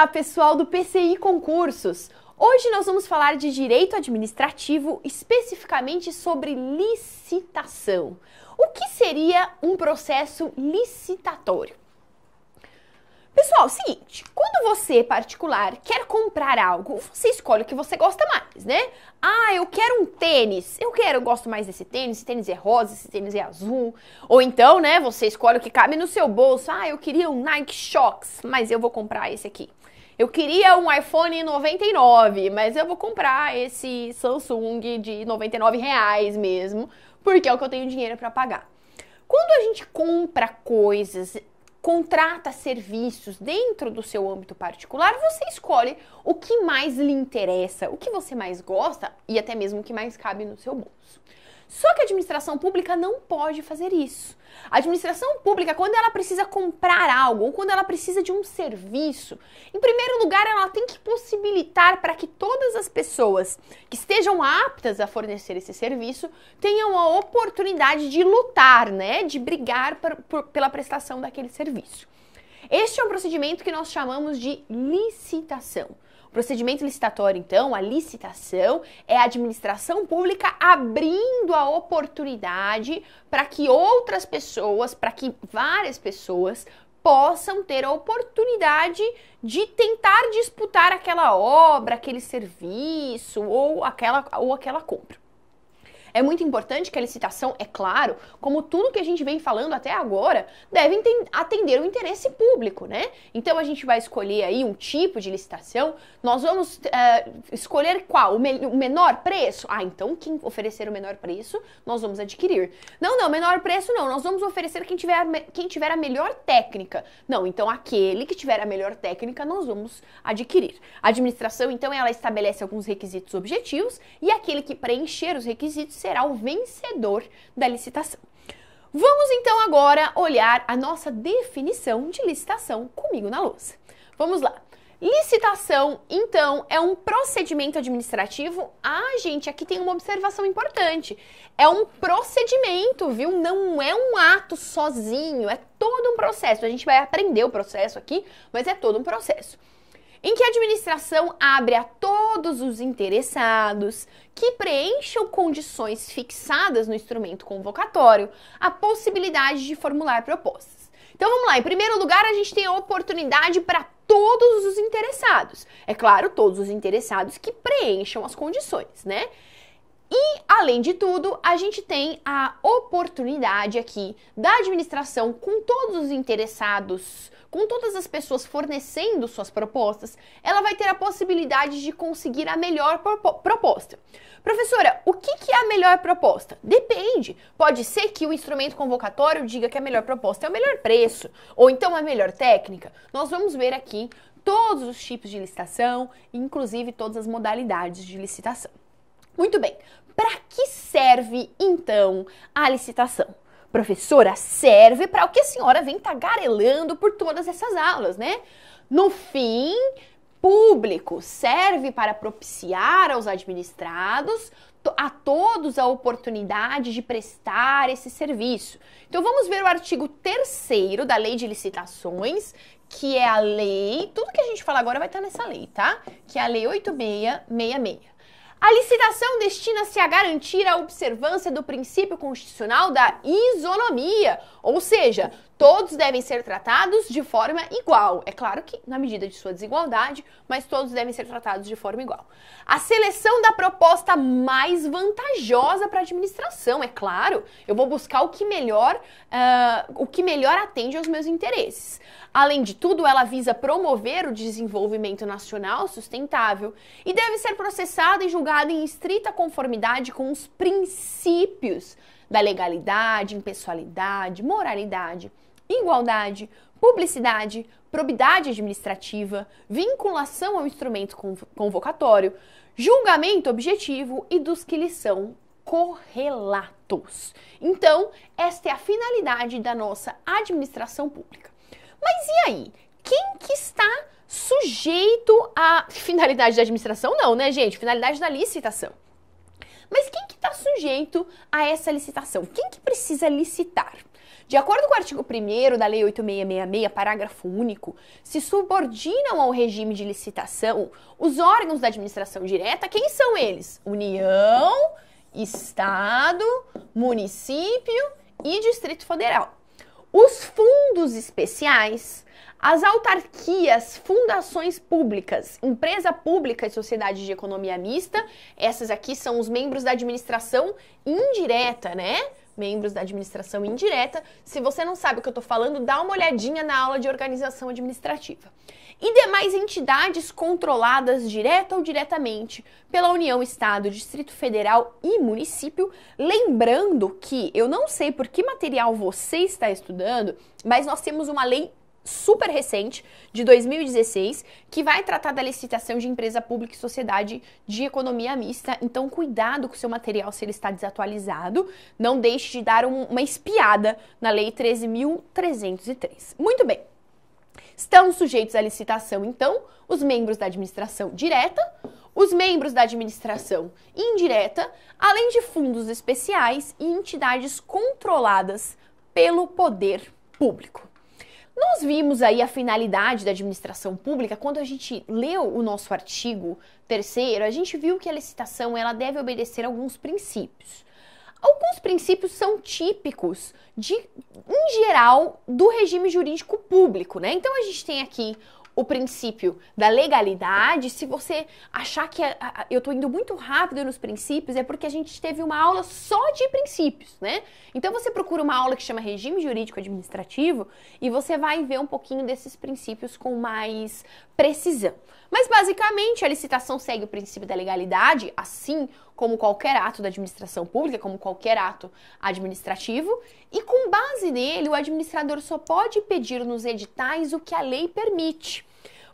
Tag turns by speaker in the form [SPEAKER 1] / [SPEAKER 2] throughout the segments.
[SPEAKER 1] Olá, pessoal do PCI Concursos! Hoje nós vamos falar de direito administrativo, especificamente sobre licitação. O que seria um processo licitatório? Pessoal, é seguinte, quando você particular quer comprar algo, você escolhe o que você gosta mais, né? Ah, eu quero um tênis. Eu quero, eu gosto mais desse tênis, esse tênis é rosa, esse tênis é azul. Ou então, né, você escolhe o que cabe no seu bolso. Ah, eu queria um Nike Shox, mas eu vou comprar esse aqui. Eu queria um iPhone 99, mas eu vou comprar esse Samsung de 99 reais mesmo, porque é o que eu tenho dinheiro para pagar. Quando a gente compra coisas, contrata serviços dentro do seu âmbito particular, você escolhe o que mais lhe interessa, o que você mais gosta e até mesmo o que mais cabe no seu bolso. Só que a administração pública não pode fazer isso. A administração pública, quando ela precisa comprar algo ou quando ela precisa de um serviço, em primeiro lugar, ela tem que possibilitar para que todas as pessoas que estejam aptas a fornecer esse serviço tenham a oportunidade de lutar, né, de brigar por, por, pela prestação daquele serviço. Este é um procedimento que nós chamamos de licitação. O procedimento licitatório, então, a licitação, é a administração pública abrindo a oportunidade para que outras pessoas, para que várias pessoas possam ter a oportunidade de tentar disputar aquela obra, aquele serviço ou aquela, ou aquela compra. É muito importante que a licitação, é claro, como tudo que a gente vem falando até agora, deve atender o interesse público, né? Então a gente vai escolher aí um tipo de licitação, nós vamos uh, escolher qual? O, me o, menor preço? Ah, então quem oferecer o menor preço, nós vamos adquirir. Não, não, menor preço não, nós vamos oferecer quem tiver, quem tiver a melhor técnica. Não, então aquele que tiver a melhor técnica, nós vamos adquirir. A administração, então, ela estabelece alguns requisitos objetivos e aquele que preencher os requisitos será o vencedor da licitação. Vamos então agora olhar a nossa definição de licitação comigo na lousa. Vamos lá. Licitação, então, é um procedimento administrativo. Ah, gente, aqui tem uma observação importante. É um procedimento, viu? Não é um ato sozinho, é todo um processo. A gente vai aprender o processo aqui, mas é todo um processo em que a administração abre a todos os interessados que preencham condições fixadas no instrumento convocatório a possibilidade de formular propostas. Então vamos lá, em primeiro lugar, a gente tem a oportunidade para todos os interessados. É claro, todos os interessados que preencham as condições, né? E, além de tudo, a gente tem a oportunidade aqui da administração, com todos os interessados, com todas as pessoas fornecendo suas propostas, ela vai ter a possibilidade de conseguir a melhor proposta. Professora, o que, que é a melhor proposta? Depende. Pode ser que o instrumento convocatório diga que a melhor proposta é o melhor preço, ou então a melhor técnica. Nós vamos ver aqui todos os tipos de licitação, inclusive todas as modalidades de licitação. Muito bem, para que serve então a licitação? Professora, serve para o que a senhora vem tagarelando por todas essas aulas, né? No fim, público serve para propiciar aos administrados a todos a oportunidade de prestar esse serviço. Então vamos ver o artigo 3 da Lei de Licitações, que é a lei, tudo que a gente fala agora vai estar tá nessa lei, tá? Que é a Lei 8666. A licitação destina-se a garantir a observância do princípio constitucional da isonomia, ou seja, Todos devem ser tratados de forma igual. É claro que na medida de sua desigualdade, mas todos devem ser tratados de forma igual. A seleção da proposta mais vantajosa para a administração, é claro. Eu vou buscar o que melhor, uh, o que melhor atende aos meus interesses. Além de tudo, ela visa promover o desenvolvimento nacional sustentável e deve ser processada e julgada em estrita conformidade com os princípios da legalidade, impessoalidade, moralidade igualdade, publicidade, probidade administrativa, vinculação ao instrumento convocatório, julgamento objetivo e dos que lhe são correlatos. Então, esta é a finalidade da nossa administração pública. Mas e aí? Quem que está sujeito à finalidade da administração? Não, né, gente? Finalidade da licitação. Mas quem que está sujeito a essa licitação? Quem que precisa licitar? De acordo com o artigo 1 da Lei 8666, parágrafo único, se subordinam ao regime de licitação os órgãos da administração direta, quem são eles? União, Estado, município e Distrito Federal. Os fundos especiais, as autarquias, fundações públicas, empresa pública e sociedade de economia mista, essas aqui são os membros da administração indireta, né? membros da administração indireta. Se você não sabe o que eu estou falando, dá uma olhadinha na aula de organização administrativa. E demais entidades controladas direta ou diretamente pela União, Estado, Distrito Federal e município. Lembrando que eu não sei por que material você está estudando, mas nós temos uma lei super recente, de 2016, que vai tratar da licitação de empresa pública e sociedade de economia mista. Então, cuidado com o seu material se ele está desatualizado. Não deixe de dar um, uma espiada na Lei 13.303. Muito bem. Estão sujeitos à licitação, então, os membros da administração direta, os membros da administração indireta, além de fundos especiais e entidades controladas pelo poder público. Nós vimos aí a finalidade da administração pública quando a gente leu o nosso artigo terceiro, a gente viu que a licitação ela deve obedecer alguns princípios. Alguns princípios são típicos de, em geral, do regime jurídico público, né? Então a gente tem aqui o princípio da legalidade, se você achar que é, a, a, eu estou indo muito rápido nos princípios, é porque a gente teve uma aula só de princípios, né? Então você procura uma aula que chama regime jurídico administrativo e você vai ver um pouquinho desses princípios com mais precisão. Mas basicamente a licitação segue o princípio da legalidade, assim como qualquer ato da administração pública, como qualquer ato administrativo, e com base nele o administrador só pode pedir nos editais o que a lei permite.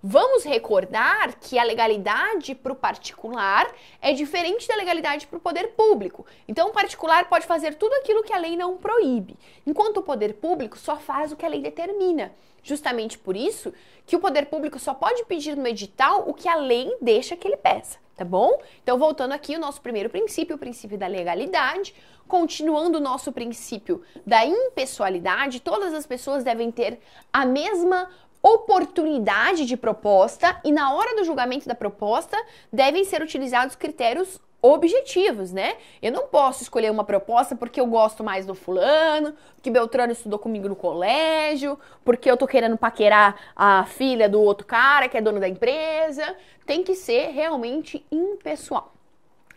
[SPEAKER 1] Vamos recordar que a legalidade para o particular é diferente da legalidade para o poder público. Então, o particular pode fazer tudo aquilo que a lei não proíbe, enquanto o poder público só faz o que a lei determina. Justamente por isso que o poder público só pode pedir no edital o que a lei deixa que ele peça, tá bom? Então, voltando aqui o nosso primeiro princípio, o princípio da legalidade, continuando o nosso princípio da impessoalidade, todas as pessoas devem ter a mesma oportunidade de proposta e na hora do julgamento da proposta devem ser utilizados critérios objetivos, né? Eu não posso escolher uma proposta porque eu gosto mais do fulano, porque Beltrano estudou comigo no colégio, porque eu tô querendo paquerar a filha do outro cara que é dono da empresa. Tem que ser realmente impessoal.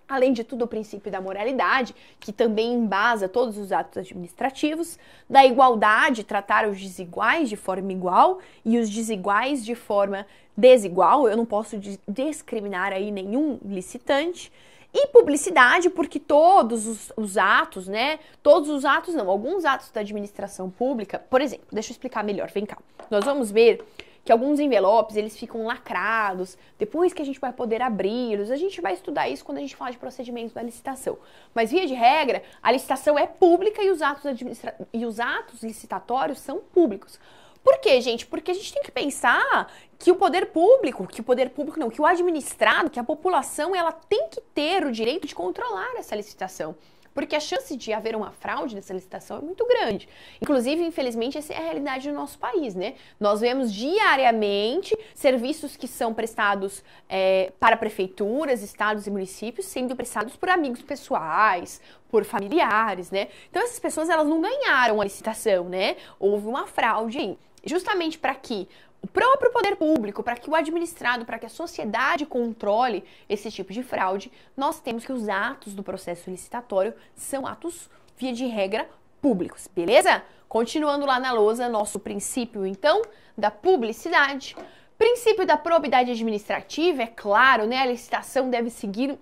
[SPEAKER 1] Além de tudo, o princípio da moralidade, que também embasa todos os atos administrativos, da igualdade, tratar os desiguais de forma igual e os desiguais de forma desigual, eu não posso discriminar aí nenhum licitante. E publicidade, porque todos os, os atos, né? Todos os atos, não, alguns atos da administração pública, por exemplo, deixa eu explicar melhor, vem cá. Nós vamos ver que alguns envelopes eles ficam lacrados, depois que a gente vai poder abri-los. A gente vai estudar isso quando a gente falar de procedimento da licitação. Mas via de regra, a licitação é pública e os atos, administra... e os atos licitatórios são públicos. Por quê, gente? Porque a gente tem que pensar que o poder público, que o poder público não, que o administrado, que a população, ela tem que ter o direito de controlar essa licitação porque a chance de haver uma fraude nessa licitação é muito grande. Inclusive, infelizmente, essa é a realidade do nosso país, né? Nós vemos diariamente serviços que são prestados é, para prefeituras, estados e municípios sendo prestados por amigos pessoais, por familiares, né? Então essas pessoas elas não ganharam a licitação, né? Houve uma fraude aí. Justamente para que o próprio poder público, para que o administrado, para que a sociedade controle esse tipo de fraude, nós temos que os atos do processo licitatório são atos, via de regra, públicos, beleza? Continuando lá na lousa, nosso princípio, então, da publicidade. Princípio da probidade administrativa, é claro, né? A licitação deve seguir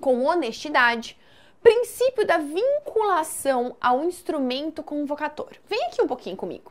[SPEAKER 1] com honestidade. Princípio da vinculação ao instrumento convocatório. Vem aqui um pouquinho comigo.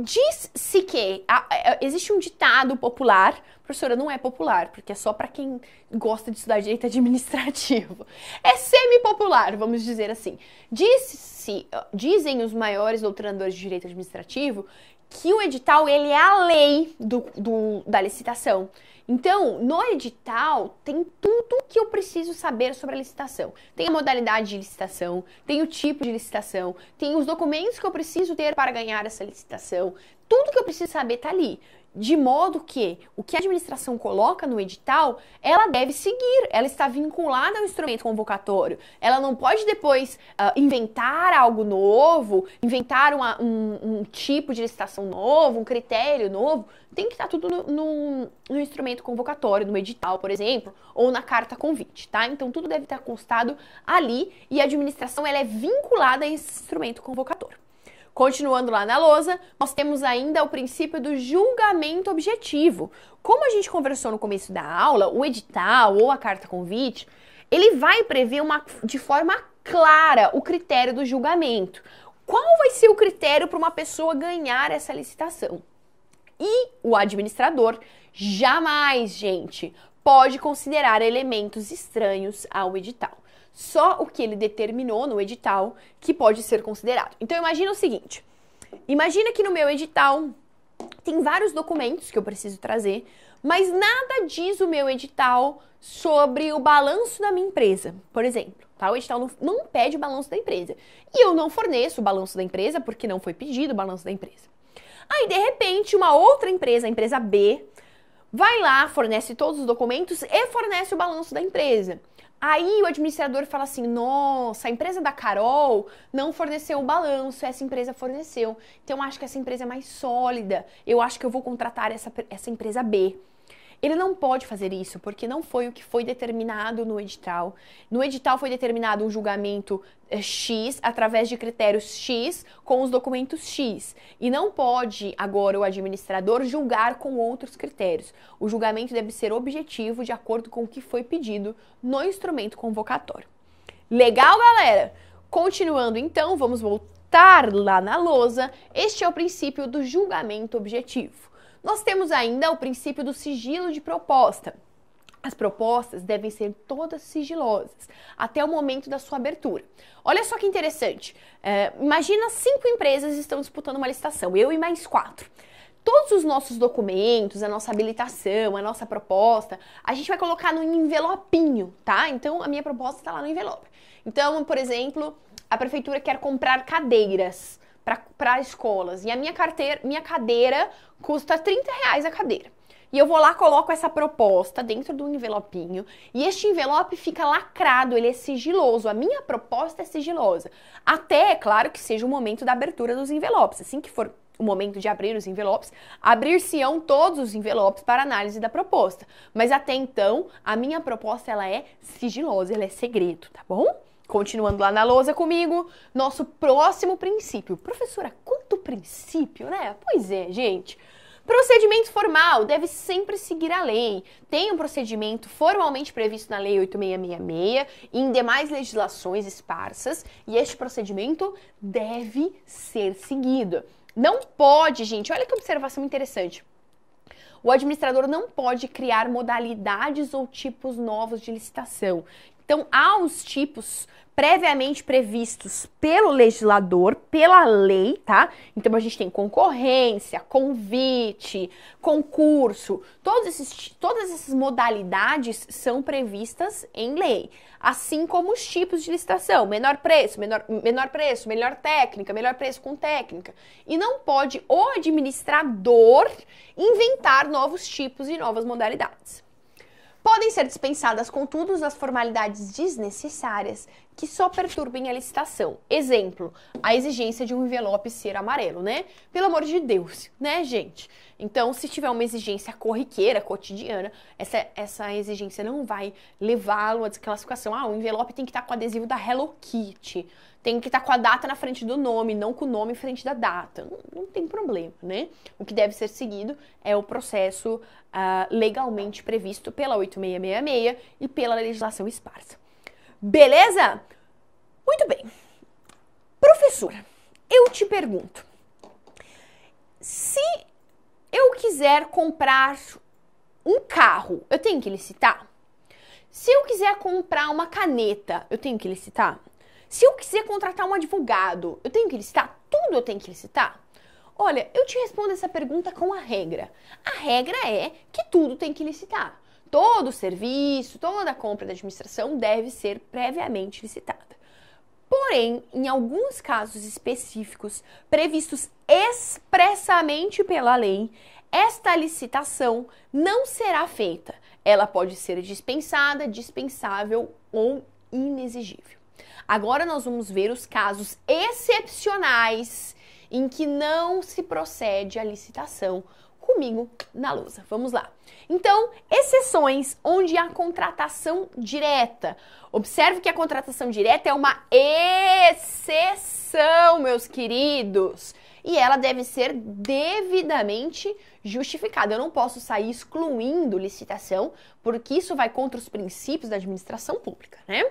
[SPEAKER 1] Diz-se que a, a, é, existe um ditado popular, professora, não é popular, porque é só para quem gosta de estudar direito administrativo. É semi-popular, vamos dizer assim. Diz-se, dizem os maiores doutrinadores de direito administrativo que o edital ele é a lei do, do, da licitação. Então, no edital tem tudo que eu preciso saber sobre a licitação. Tem a modalidade de licitação, tem o tipo de licitação, tem os documentos que eu preciso ter para ganhar essa licitação. Tudo que eu preciso saber está ali de modo que o que a administração coloca no edital, ela deve seguir, ela está vinculada ao instrumento convocatório. Ela não pode depois uh, inventar algo novo, inventar uma, um, um, tipo de licitação novo, um critério novo. Tem que estar tá tudo no, no, no, instrumento convocatório, no edital, por exemplo, ou na carta convite, tá? Então tudo deve estar constado ali e a administração ela é vinculada a esse instrumento convocatório. Continuando lá na lousa, nós temos ainda o princípio do julgamento objetivo. Como a gente conversou no começo da aula, o edital ou a carta convite, ele vai prever uma, de forma clara o critério do julgamento. Qual vai ser o critério para uma pessoa ganhar essa licitação? E o administrador jamais, gente, pode considerar elementos estranhos ao edital só o que ele determinou no edital que pode ser considerado. Então imagina o seguinte: imagina que no meu edital tem vários documentos que eu preciso trazer, mas nada diz o meu edital sobre o balanço da minha empresa, por exemplo. Tá? O edital não, não pede o balanço da empresa. E eu não forneço o balanço da empresa porque não foi pedido o balanço da empresa. Aí, de repente, uma outra empresa, a empresa B, vai lá, fornece todos os documentos e fornece o balanço da empresa. Aí o administrador fala assim: nossa, a empresa da Carol não forneceu o balanço, essa empresa forneceu. Então eu acho que essa empresa é mais sólida, eu acho que eu vou contratar essa, essa empresa B. Ele não pode fazer isso porque não foi o que foi determinado no edital. No edital foi determinado um julgamento eh, X através de critérios X com os documentos X. E não pode agora o administrador julgar com outros critérios. O julgamento deve ser objetivo de acordo com o que foi pedido no instrumento convocatório. Legal, galera? Continuando então, vamos voltar lá na lousa. Este é o princípio do julgamento objetivo. Nós temos ainda o princípio do sigilo de proposta. As propostas devem ser todas sigilosas até o momento da sua abertura. Olha só que interessante. É, imagina cinco empresas estão disputando uma licitação, eu e mais quatro todos os nossos documentos, a nossa habilitação, a nossa proposta, a gente vai colocar num envelopinho, tá? Então a minha proposta está lá no envelope. Então, por exemplo, a prefeitura quer comprar cadeiras para escolas. E a minha carteira, minha cadeira custa 30 reais a cadeira. E eu vou lá, coloco essa proposta dentro do envelopinho e este envelope fica lacrado, ele é sigiloso. A minha proposta é sigilosa. Até, é claro, que seja o momento da abertura dos envelopes. Assim que for o momento de abrir os envelopes, abrir-se-ão todos os envelopes para análise da proposta. Mas até então, a minha proposta ela é sigilosa, ela é segredo, tá bom? Continuando lá na lousa comigo, nosso próximo princípio. Professora, quanto princípio, né? Pois é, gente. Procedimento formal deve sempre seguir a lei. Tem um procedimento formalmente previsto na Lei 8666 e em demais legislações esparsas, e este procedimento deve ser seguido. Não pode, gente, olha que observação interessante. O administrador não pode criar modalidades ou tipos novos de licitação. Então, há uns tipos previamente previstos pelo legislador, pela lei, tá? Então a gente tem concorrência, convite, concurso, todos esses, todas essas modalidades são previstas em lei, assim como os tipos de licitação, menor preço, menor, menor preço, melhor técnica, melhor preço com técnica. E não pode o administrador inventar novos tipos e novas modalidades. Podem ser dispensadas, contudo, as formalidades desnecessárias que só perturbem a licitação. Exemplo, a exigência de um envelope ser amarelo, né? Pelo amor de Deus, né, gente? Então, se tiver uma exigência corriqueira, cotidiana, essa, essa exigência não vai levá-lo à desclassificação. Ah, o envelope tem que estar com o adesivo da Hello Kitty, tem que estar com a data na frente do nome, não com o nome em frente da data. Não, não tem problema, né? O que deve ser seguido é o processo ah, legalmente previsto pela 8666 e pela legislação esparsa. Beleza? Muito bem. Professora, eu te pergunto: se eu quiser comprar um carro, eu tenho que licitar? Se eu quiser comprar uma caneta, eu tenho que licitar? Se eu quiser contratar um advogado, eu tenho que licitar? Tudo eu tenho que licitar? Olha, eu te respondo essa pergunta com a regra. A regra é que tudo tem que licitar. Todo serviço, toda compra da administração deve ser previamente licitada. Porém, em alguns casos específicos previstos expressamente pela lei, esta licitação não será feita. Ela pode ser dispensada, dispensável ou inexigível. Agora nós vamos ver os casos excepcionais em que não se procede à licitação comigo na lousa. Vamos lá. Então, exceções onde há contratação direta. Observe que a contratação direta é uma exceção, meus queridos. E ela deve ser devidamente justificada. Eu não posso sair excluindo licitação, porque isso vai contra os princípios da administração pública, né?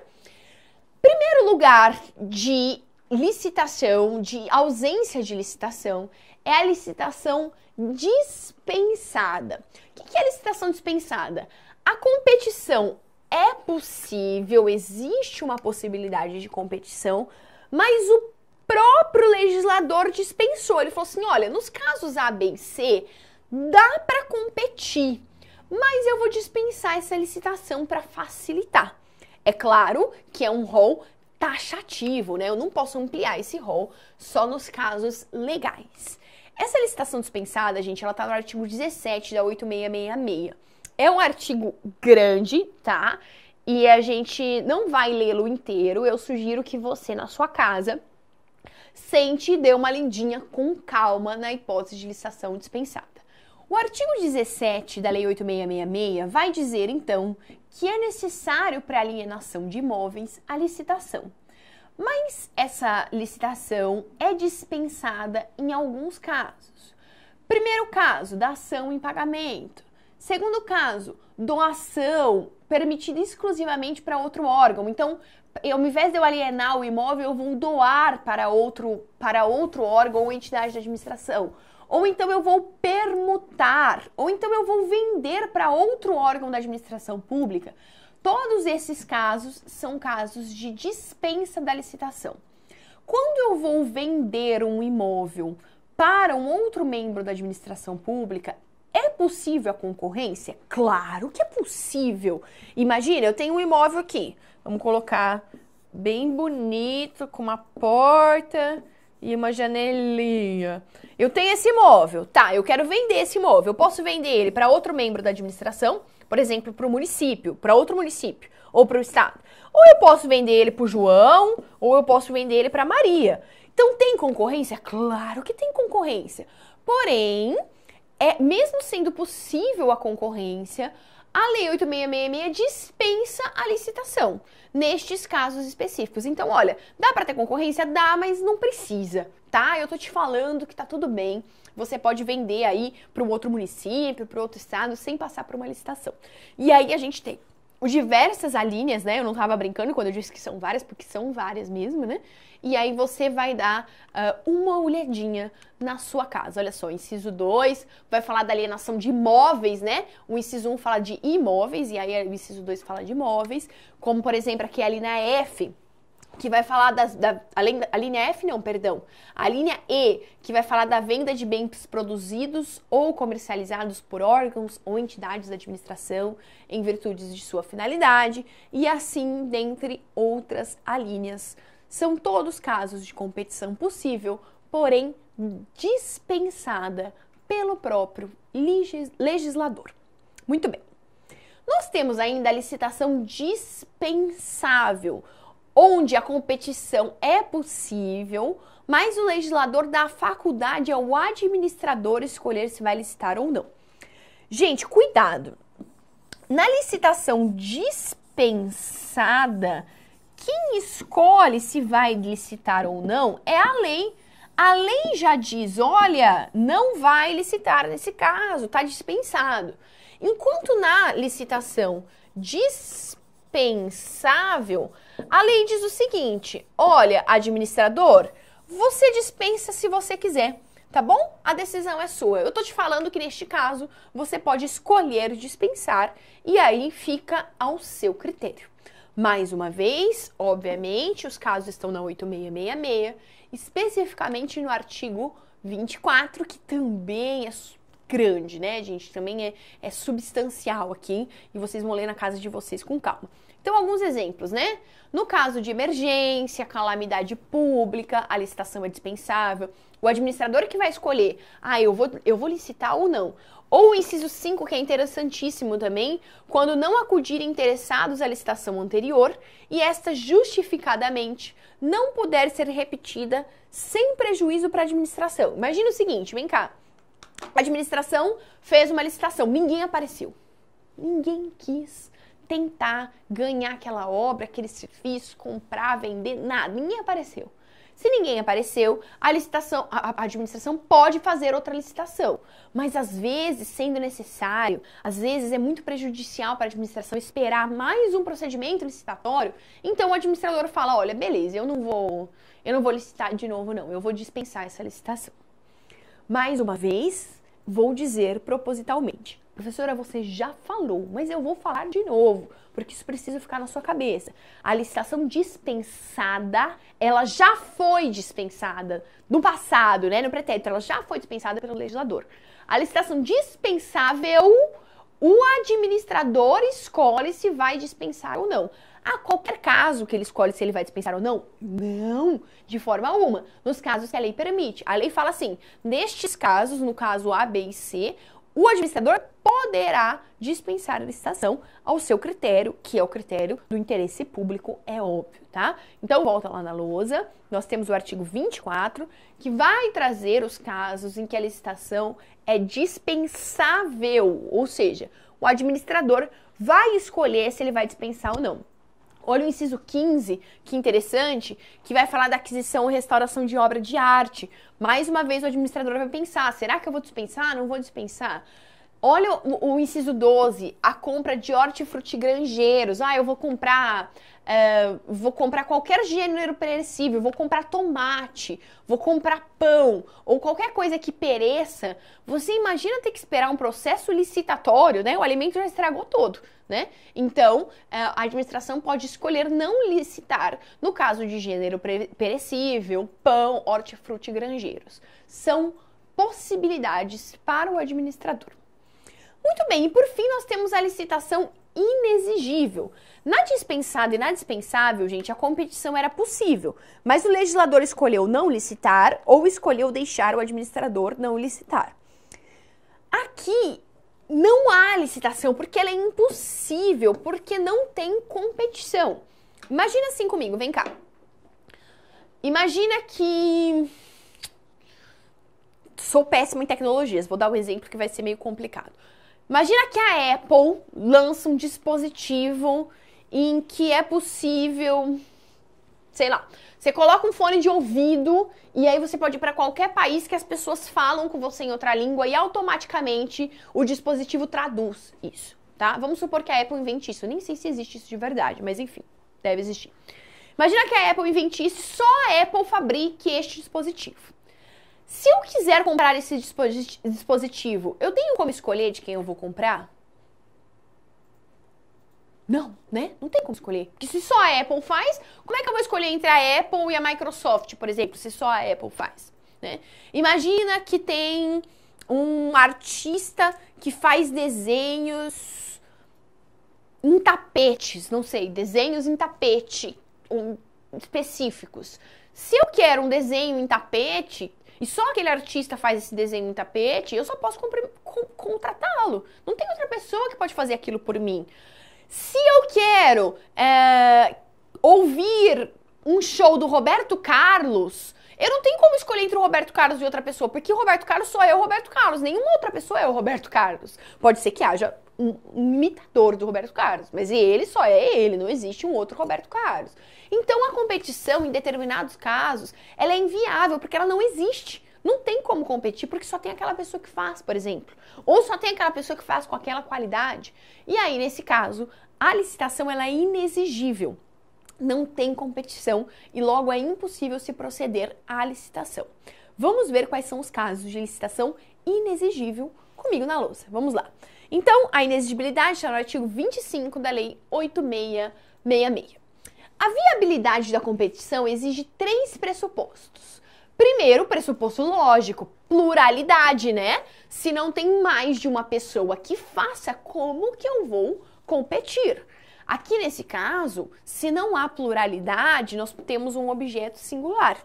[SPEAKER 1] Primeiro lugar de licitação, de ausência de licitação, é a licitação dispensada. O que é licitação dispensada? A competição é possível, existe uma possibilidade de competição, mas o próprio legislador dispensou. Ele falou assim: olha, nos casos A, B e C, dá para competir, mas eu vou dispensar essa licitação para facilitar. É claro que é um rol taxativo, né? Eu não posso ampliar esse rol só nos casos legais. Essa licitação dispensada, gente, ela tá no artigo 17 da 8666. É um artigo grande, tá? E a gente não vai lê-lo inteiro. Eu sugiro que você, na sua casa, sente e dê uma lindinha com calma na hipótese de licitação dispensada. O artigo 17 da Lei 8666 vai dizer, então, que é necessário para alienação de imóveis a licitação. Mas essa licitação é dispensada em alguns casos. Primeiro caso, da ação em pagamento. Segundo caso, doação permitida exclusivamente para outro órgão. Então, ao invés de eu alienar o imóvel, eu vou doar para outro, para outro órgão ou entidade de administração. Ou então eu vou permutar, ou então eu vou vender para outro órgão da administração pública. Todos esses casos são casos de dispensa da licitação. Quando eu vou vender um imóvel para um outro membro da administração pública, é possível a concorrência? Claro que é possível. Imagina, eu tenho um imóvel aqui. Vamos colocar bem bonito, com uma porta e uma janelinha. Eu tenho esse imóvel, tá? Eu quero vender esse imóvel. Eu posso vender ele para outro membro da administração por exemplo, para o município, para outro município ou para o estado. Ou eu posso vender ele para o João, ou eu posso vender ele para Maria. Então tem concorrência? Claro que tem concorrência. Porém, é mesmo sendo possível a concorrência, a Lei 8666 dispensa a licitação, nestes casos específicos. Então, olha, dá para ter concorrência? Dá, mas não precisa, tá? Eu tô te falando que tá tudo bem. Você pode vender aí para um outro município, para outro estado, sem passar por uma licitação. E aí a gente tem diversas alíneas, né? Eu não estava brincando quando eu disse que são várias, porque são várias mesmo, né? E aí você vai dar uh, uma olhadinha na sua casa. Olha só, inciso 2 vai falar da alienação de imóveis, né? O inciso 1 um fala de imóveis, e aí o inciso 2 fala de imóveis, como por exemplo aqui é ali na F que vai falar das, da, além, a linha F não, perdão, a linha E, que vai falar da venda de bens produzidos ou comercializados por órgãos ou entidades da administração em virtudes de sua finalidade e assim dentre outras alíneas. São todos casos de competição possível, porém dispensada pelo próprio legislador. Muito bem. Nós temos ainda a licitação dispensável, onde a competição é possível, mas o legislador dá a faculdade ao é administrador escolher se vai licitar ou não. Gente, cuidado. Na licitação dispensada, quem escolhe se vai licitar ou não é a lei. A lei já diz: olha, não vai licitar nesse caso, está dispensado. Enquanto na licitação dispensável, a lei diz o seguinte: olha, administrador, você dispensa se você quiser, tá bom? A decisão é sua. Eu tô te falando que neste caso você pode escolher dispensar e aí fica ao seu critério. Mais uma vez, obviamente, os casos estão na 8666, especificamente no artigo 24, que também é grande, né, gente? Também é, é substancial aqui e vocês vão ler na casa de vocês com calma. Então, alguns exemplos, né? No caso de emergência, calamidade pública, a licitação é dispensável. O administrador que vai escolher, ah, eu vou, eu vou licitar ou não. Ou o inciso 5, que é interessantíssimo também, quando não acudirem interessados à licitação anterior e esta justificadamente não puder ser repetida sem prejuízo para a administração. Imagina o seguinte, vem cá. A administração fez uma licitação, ninguém apareceu. Ninguém quis tentar ganhar aquela obra, aquele serviço, comprar, vender, nada, ninguém apareceu. Se ninguém apareceu, a licitação, a, administração pode fazer outra licitação, mas às vezes, sendo necessário, às vezes é muito prejudicial para a administração esperar mais um procedimento licitatório. Então o administrador fala: "Olha, beleza, eu não vou, eu não vou licitar de novo não, eu vou dispensar essa licitação". Mais uma vez, vou dizer propositalmente. Professora, você já falou, mas eu vou falar de novo, porque isso precisa ficar na sua cabeça. A licitação dispensada, ela já foi dispensada no passado, né, no pretérito, ela já foi dispensada pelo legislador. A licitação dispensável, o administrador escolhe se vai dispensar ou não a qualquer caso que ele escolhe se ele vai dispensar ou não? Não, de forma alguma. Nos casos que a lei permite. A lei fala assim: nestes casos, no caso A, B e C, o administrador poderá dispensar a licitação ao seu critério, que é o critério do interesse público, é óbvio, tá? Então, volta lá na lousa, nós temos o artigo 24, que vai trazer os casos em que a licitação é dispensável, ou seja, o administrador vai escolher se ele vai dispensar ou não. Olha o inciso 15, que interessante, que vai falar da aquisição ou restauração de obra de arte. Mais uma vez, o administrador vai pensar: será que eu vou dispensar? Não vou dispensar? Olha o, o inciso 12, a compra de hortifruti granjeiros. Ah, eu vou comprar, uh, vou comprar qualquer gênero perecível, vou comprar tomate, vou comprar pão ou qualquer coisa que pereça. Você imagina ter que esperar um processo licitatório, né? O alimento já estragou todo. Né? Então, eh, a administração pode escolher não licitar, no caso de gênero perecível, pão, hortifruti e granjeiros. São possibilidades para o administrador. Muito bem, e por fim nós temos a licitação inexigível. Na dispensada e na dispensável, gente, a competição era possível, mas o legislador escolheu não licitar ou escolheu deixar o administrador não licitar. Aqui não há licitação porque ela é impossível, porque não tem competição. Imagina assim comigo, vem cá. Imagina que sou péssima em tecnologias, vou dar um exemplo que vai ser meio complicado. Imagina que a Apple lança um dispositivo em que é possível, sei lá, você coloca um fone de ouvido e aí você pode ir para qualquer país que as pessoas falam com você em outra língua e automaticamente o dispositivo traduz isso, tá? Vamos supor que a Apple invente isso. nem sei se existe isso de verdade, mas enfim, deve existir. Imagina que a Apple invente isso, só a Apple fabrique este dispositivo. Se eu quiser comprar esse dispositivo, eu tenho como escolher de quem eu vou comprar? Não, né? Não tem como escolher. Porque se só a Apple faz, como é que eu vou escolher entre a Apple e a Microsoft, por exemplo, se só a Apple faz? Né? Imagina que tem um artista que faz desenhos em tapetes, não sei, desenhos em tapete um, específicos. Se eu quero um desenho em tapete, e só aquele artista faz esse desenho em tapete, eu só posso contratá-lo. Não tem outra pessoa que pode fazer aquilo por mim. Se eu quero é, ouvir um show do Roberto Carlos, eu não tenho como escolher entre o Roberto Carlos e outra pessoa, porque o Roberto Carlos só é o Roberto Carlos, nenhuma outra pessoa é o Roberto Carlos. Pode ser que haja um imitador do Roberto Carlos, mas ele só é ele, não existe um outro Roberto Carlos. Então a competição em determinados casos, ela é inviável porque ela não existe. Não tem como competir porque só tem aquela pessoa que faz, por exemplo, ou só tem aquela pessoa que faz com aquela qualidade. E aí nesse caso, a licitação ela é inexigível. Não tem competição e logo é impossível se proceder à licitação. Vamos ver quais são os casos de licitação inexigível comigo na louça. Vamos lá. Então, a inexigibilidade está no artigo 25 da Lei 8666. A viabilidade da competição exige três pressupostos. Primeiro, pressuposto lógico, pluralidade, né? Se não tem mais de uma pessoa que faça, como que eu vou competir? Aqui nesse caso, se não há pluralidade, nós temos um objeto singular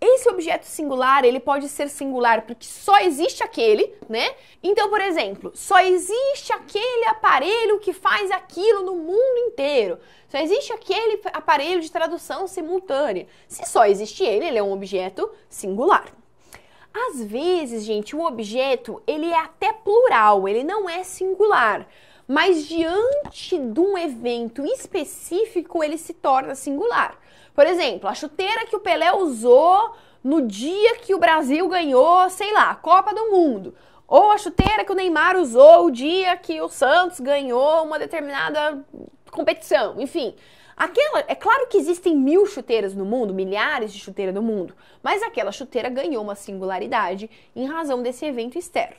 [SPEAKER 1] esse objeto singular, ele pode ser singular porque só existe aquele, né? Então, por exemplo, só existe aquele aparelho que faz aquilo no mundo inteiro. Só existe aquele aparelho de tradução simultânea. Se só existe ele, ele é um objeto singular. Às vezes, gente, o objeto, ele é até plural, ele não é singular mas diante de um evento específico ele se torna singular. Por exemplo, a chuteira que o Pelé usou no dia que o Brasil ganhou, sei lá, a Copa do Mundo. Ou a chuteira que o Neymar usou o dia que o Santos ganhou uma determinada competição, enfim. Aquela, é claro que existem mil chuteiras no mundo, milhares de chuteiras no mundo, mas aquela chuteira ganhou uma singularidade em razão desse evento externo.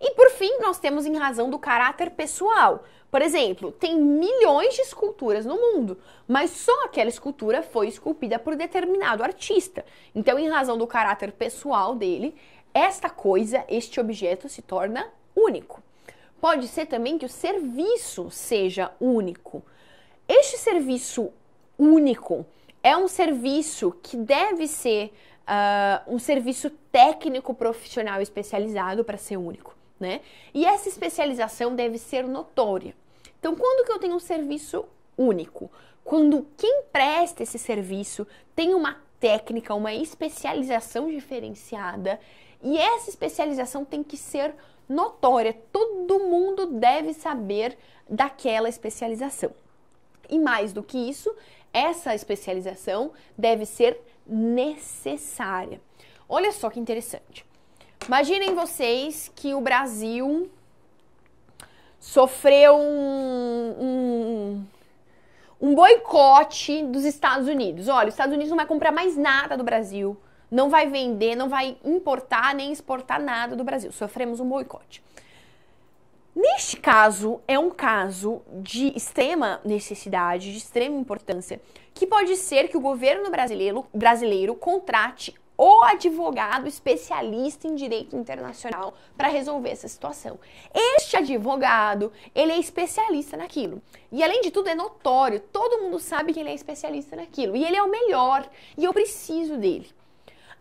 [SPEAKER 1] E por fim, nós temos em razão do caráter pessoal. Por exemplo, tem milhões de esculturas no mundo, mas só aquela escultura foi esculpida por determinado artista. Então, em razão do caráter pessoal dele, esta coisa, este objeto se torna único. Pode ser também que o serviço seja único. Este serviço único é um serviço que deve ser uh, um serviço técnico profissional especializado para ser único né? E essa especialização deve ser notória. Então, quando que eu tenho um serviço único? Quando quem presta esse serviço tem uma técnica, uma especialização diferenciada, e essa especialização tem que ser notória, todo mundo deve saber daquela especialização. E mais do que isso, essa especialização deve ser necessária. Olha só que interessante. Imaginem vocês que o Brasil sofreu um, um, um, boicote dos Estados Unidos. Olha, os Estados Unidos não vai comprar mais nada do Brasil, não vai vender, não vai importar nem exportar nada do Brasil. Sofremos um boicote. Neste caso, é um caso de extrema necessidade, de extrema importância, que pode ser que o governo brasileiro, brasileiro contrate o advogado especialista em direito internacional para resolver essa situação. Este advogado, ele é especialista naquilo. E além de tudo, é notório, todo mundo sabe que ele é especialista naquilo. E ele é o melhor, e eu preciso dele.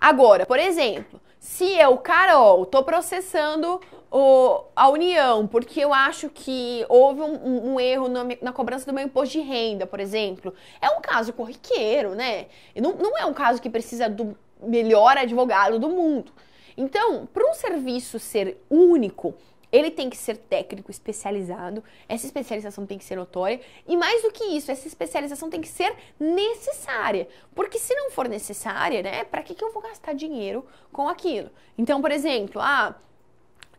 [SPEAKER 1] Agora, por exemplo, se eu, é Carol, tô processando o, a União porque eu acho que houve um, um, um erro na, na, cobrança do meu imposto de renda, por exemplo, é um caso corriqueiro, né? Não, não é um caso que precisa do melhor advogado do mundo. Então, para um serviço ser único, ele tem que ser técnico, especializado, essa especialização tem que ser notória, e mais do que isso, essa especialização tem que ser necessária. Porque se não for necessária, né, para que, que eu vou gastar dinheiro com aquilo? Então, por exemplo, ah,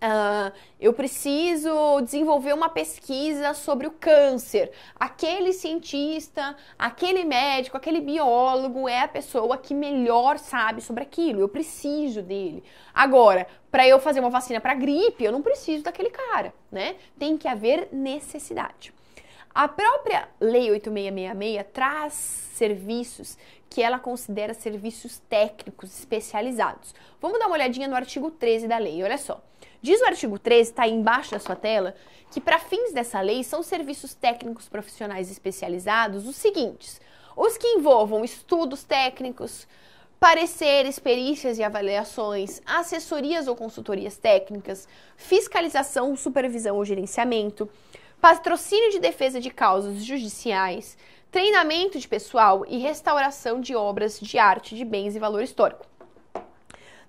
[SPEAKER 1] Uh, eu preciso desenvolver uma pesquisa sobre o câncer. Aquele cientista, aquele médico, aquele biólogo é a pessoa que melhor sabe sobre aquilo. Eu preciso dele. Agora, para eu fazer uma vacina para gripe, eu não preciso daquele cara, né? Tem que haver necessidade. A própria Lei 8666 traz serviços que ela considera serviços técnicos especializados. Vamos dar uma olhadinha no artigo 13 da lei, olha só. Diz o artigo 13, está aí embaixo da sua tela, que para fins dessa lei são serviços técnicos profissionais especializados os seguintes: os que envolvam estudos técnicos, pareceres, perícias e avaliações, assessorias ou consultorias técnicas, fiscalização, supervisão ou gerenciamento, patrocínio de defesa de causas judiciais, treinamento de pessoal e restauração de obras de arte de bens e valor histórico.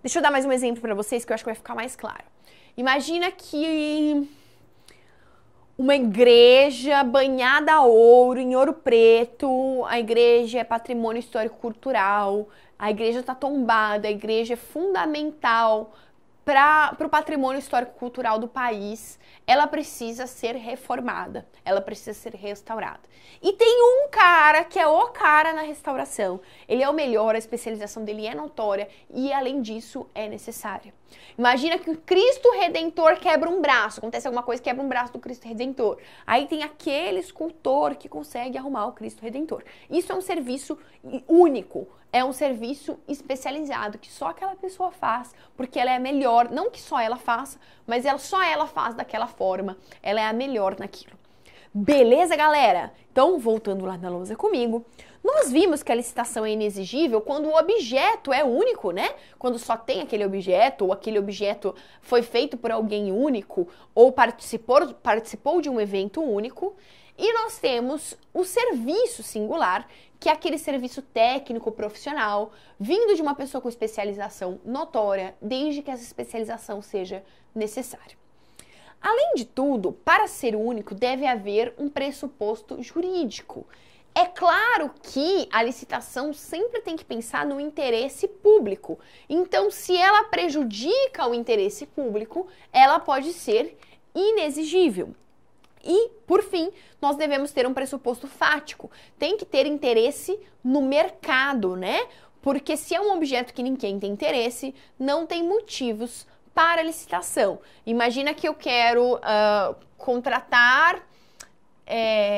[SPEAKER 1] Deixa eu dar mais um exemplo para vocês que eu acho que vai ficar mais claro. Imagina que uma igreja banhada a ouro, em ouro preto, a igreja é patrimônio histórico-cultural, a igreja está tombada, a igreja é fundamental para o patrimônio histórico-cultural do país, ela precisa ser reformada, ela precisa ser restaurada. E tem um cara que é o cara na restauração. Ele é o melhor, a especialização dele é notória e, além disso, é necessária. Imagina que o Cristo Redentor quebra um braço, acontece alguma coisa, quebra um braço do Cristo Redentor. Aí tem aquele escultor que consegue arrumar o Cristo Redentor. Isso é um serviço único, é um serviço especializado que só aquela pessoa faz, porque ela é a melhor, não que só ela faça, mas ela só ela faz daquela forma, ela é a melhor naquilo. Beleza, galera? Então, voltando lá na lousa comigo, nós vimos que a licitação é inexigível quando o objeto é único, né? Quando só tem aquele objeto, ou aquele objeto foi feito por alguém único, ou participou, participou de um evento único. E nós temos o serviço singular, que é aquele serviço técnico profissional, vindo de uma pessoa com especialização notória, desde que essa especialização seja necessária. Além de tudo, para ser único deve haver um pressuposto jurídico. É claro que a licitação sempre tem que pensar no interesse público. Então, se ela prejudica o interesse público, ela pode ser inexigível. E, por fim, nós devemos ter um pressuposto fático. Tem que ter interesse no mercado, né? Porque se é um objeto que ninguém tem interesse, não tem motivos para licitação. Imagina que eu quero uh, contratar é,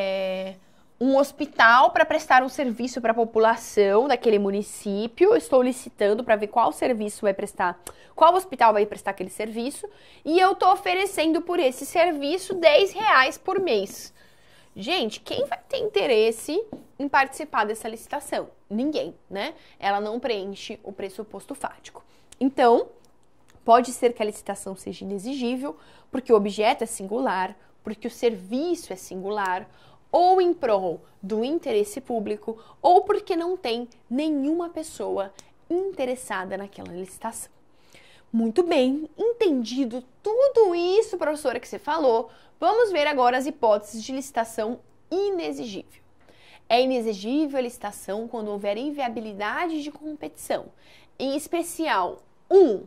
[SPEAKER 1] um hospital para prestar um serviço para a população daquele município. Estou licitando para ver qual serviço vai prestar, qual hospital vai prestar aquele serviço. E eu estou oferecendo por esse serviço 10 reais por mês. Gente, quem vai ter interesse em participar dessa licitação? Ninguém, né? Ela não preenche o pressuposto fático. Então, pode ser que a licitação seja inexigível, porque o objeto é singular, porque o serviço é singular, ou em prol do interesse público ou porque não tem nenhuma pessoa interessada naquela licitação. Muito bem, entendido tudo isso, professora, que você falou, vamos ver agora as hipóteses de licitação inexigível. É inexigível a licitação quando houver inviabilidade de competição, em especial 1. Um,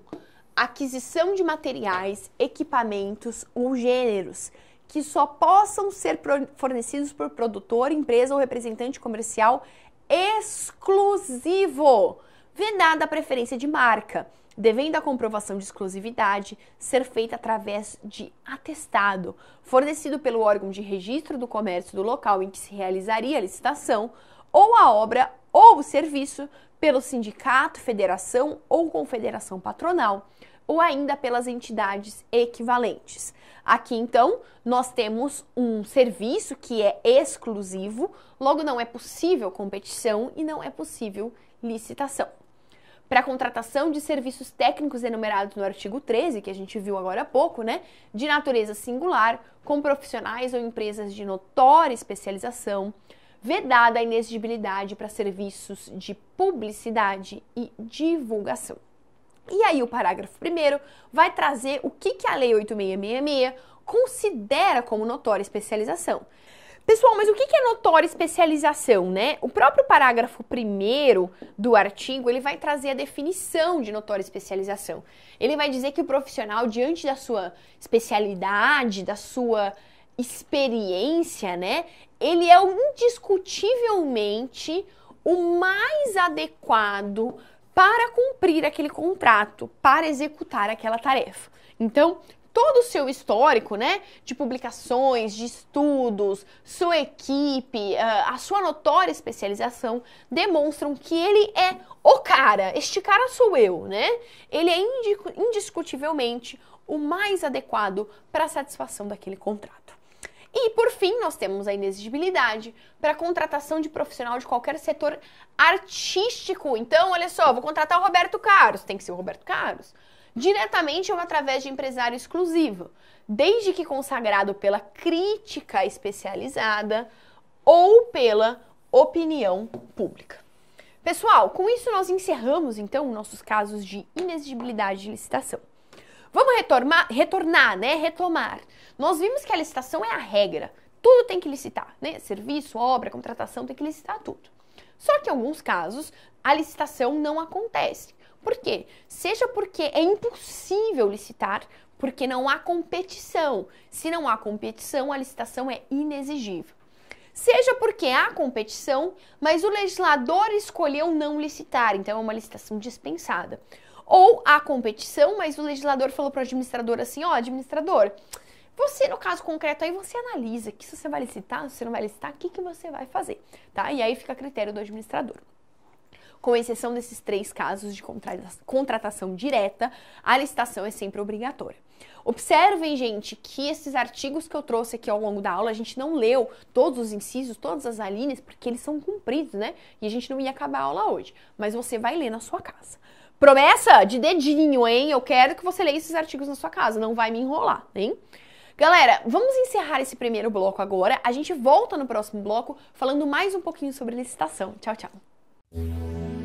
[SPEAKER 1] aquisição de materiais, equipamentos ou gêneros que só possam ser fornecidos por produtor, empresa ou representante comercial exclusivo, vedada a preferência de marca, devendo a comprovação de exclusividade ser feita através de atestado, fornecido pelo órgão de registro do comércio do local em que se realizaria a licitação, ou a obra ou o serviço, pelo sindicato, federação ou confederação patronal ou ainda pelas entidades equivalentes. Aqui então, nós temos um serviço que é exclusivo, logo não é possível competição e não é possível licitação. Para a contratação de serviços técnicos enumerados no artigo 13, que a gente viu agora há pouco, né, de natureza singular, com profissionais ou empresas de notória especialização, vedada a inexigibilidade para serviços de publicidade e divulgação. E aí o parágrafo primeiro vai trazer o que, que a Lei 8666 considera como notória especialização. Pessoal, mas o que é notória especialização, né? O próprio parágrafo primeiro do artigo, ele vai trazer a definição de notória especialização. Ele vai dizer que o profissional, diante da sua especialidade, da sua experiência, né? Ele é indiscutivelmente o mais adequado para cumprir aquele contrato, para executar aquela tarefa. Então, todo o seu histórico, né, de publicações, de estudos, sua equipe, ah, a sua notória especialização demonstram que ele é o cara, este cara sou eu, né? Ele é indiscutivelmente o mais adequado para a satisfação daquele contrato. E por fim, nós temos a inexigibilidade para contratação de profissional de qualquer setor artístico. Então, olha só, vou contratar o Roberto Carlos, tem que ser o Roberto Carlos. Diretamente ou através de empresário exclusivo, desde que consagrado pela crítica especializada ou pela opinião pública. Pessoal, com isso nós encerramos então nossos casos de inexigibilidade de licitação. Vamos retornar, retornar, né? Retomar. Nós vimos que a licitação é a regra. Tudo tem que licitar, né? Serviço, obra, contratação, tem que licitar tudo. Só que em alguns casos a licitação não acontece. Por quê? Seja porque é impossível licitar, porque não há competição. Se não há competição, a licitação é inexigível. Seja porque há competição, mas o legislador escolheu não licitar, então é uma licitação dispensada ou a competição, mas o legislador falou para o administrador assim: ó, administrador, você, no caso concreto, aí você analisa que se você vai licitar, se você não vai licitar, o que, que você vai fazer, tá? E aí fica a critério do administrador. Com exceção desses três casos de contratação direta, a licitação é sempre obrigatória. Observem, gente, que esses artigos que eu trouxe aqui ao longo da aula, a gente não leu todos os incisos, todas as alíneas, porque eles são cumpridos, né? E a gente não ia acabar a aula hoje. Mas você vai ler na sua casa. Promessa de dedinho, hein? Eu quero que você leia esses artigos na sua casa, não vai me enrolar, hein? Galera, vamos encerrar esse primeiro bloco agora. A gente volta no próximo bloco falando mais um pouquinho sobre licitação. Tchau, tchau.